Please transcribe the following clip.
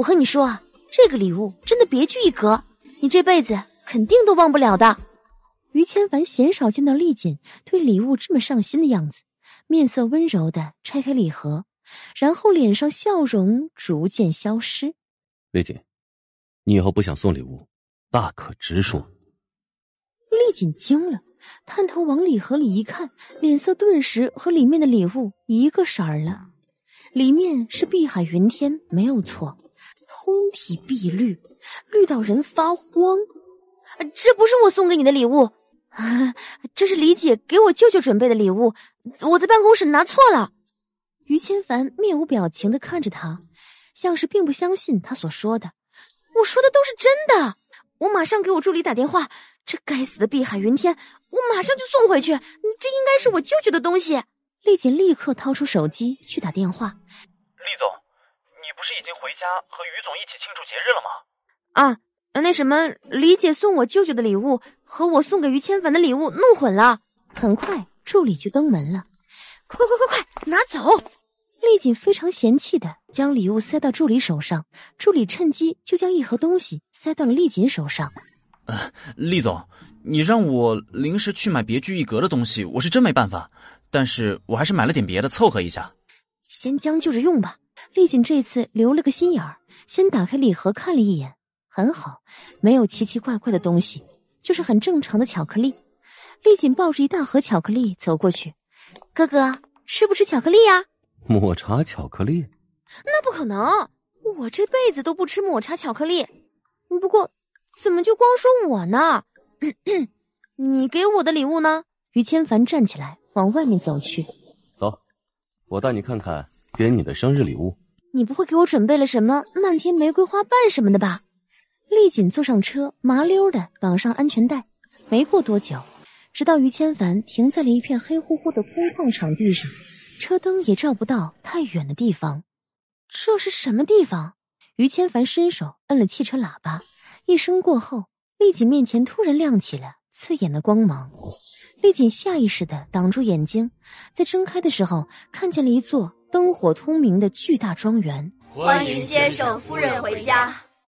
我和你说，这个礼物真的别具一格，你这辈子肯定都忘不了的。于千凡鲜少见到丽锦对礼物这么上心的样子，面色温柔的拆开礼盒，然后脸上笑容逐渐消失。丽锦，你以后不想送礼物，大可直说。丽锦惊了，探头往礼盒里一看，脸色顿时和里面的礼物一个色儿了。里面是碧海云天，没有错。通体碧绿，绿到人发慌。这不是我送给你的礼物，这是李姐给我舅舅准备的礼物。我在办公室拿错了。于千凡面无表情的看着他，像是并不相信他所说的。我说的都是真的，我马上给我助理打电话。这该死的碧海云天，我马上就送回去。这应该是我舅舅的东西。丽锦立刻掏出手机去打电话。家和于总一起庆祝节日了吗？啊，那什么，李姐送我舅舅的礼物和我送给于千凡的礼物弄混了。很快，助理就登门了。快快快快，拿走！丽锦非常嫌弃的将礼物塞到助理手上，助理趁机就将一盒东西塞到了丽锦手上。啊，丽总，你让我临时去买别具一格的东西，我是真没办法，但是我还是买了点别的凑合一下。先将就着用吧。丽锦这次留了个心眼儿，先打开礼盒看了一眼，很好，没有奇奇怪怪的东西，就是很正常的巧克力。丽锦抱着一大盒巧克力走过去：“哥哥，吃不吃巧克力呀？”抹茶巧克力？那不可能，我这辈子都不吃抹茶巧克力。不过，怎么就光说我呢？你给我的礼物呢？于千凡站起来往外面走去：“走，我带你看看。”给你的生日礼物。你不会给我准备了什么漫天玫瑰花瓣什么的吧？丽锦坐上车，麻溜的绑上安全带。没过多久，直到于千凡停在了一片黑乎乎的空旷场地上，车灯也照不到太远的地方。这是什么地方？于千凡伸手摁了汽车喇叭，一声过后，丽锦面前突然亮起了刺眼的光芒。丽锦下意识的挡住眼睛，在睁开的时候，看见了一座。灯火通明的巨大庄园，欢迎先生、夫人回家。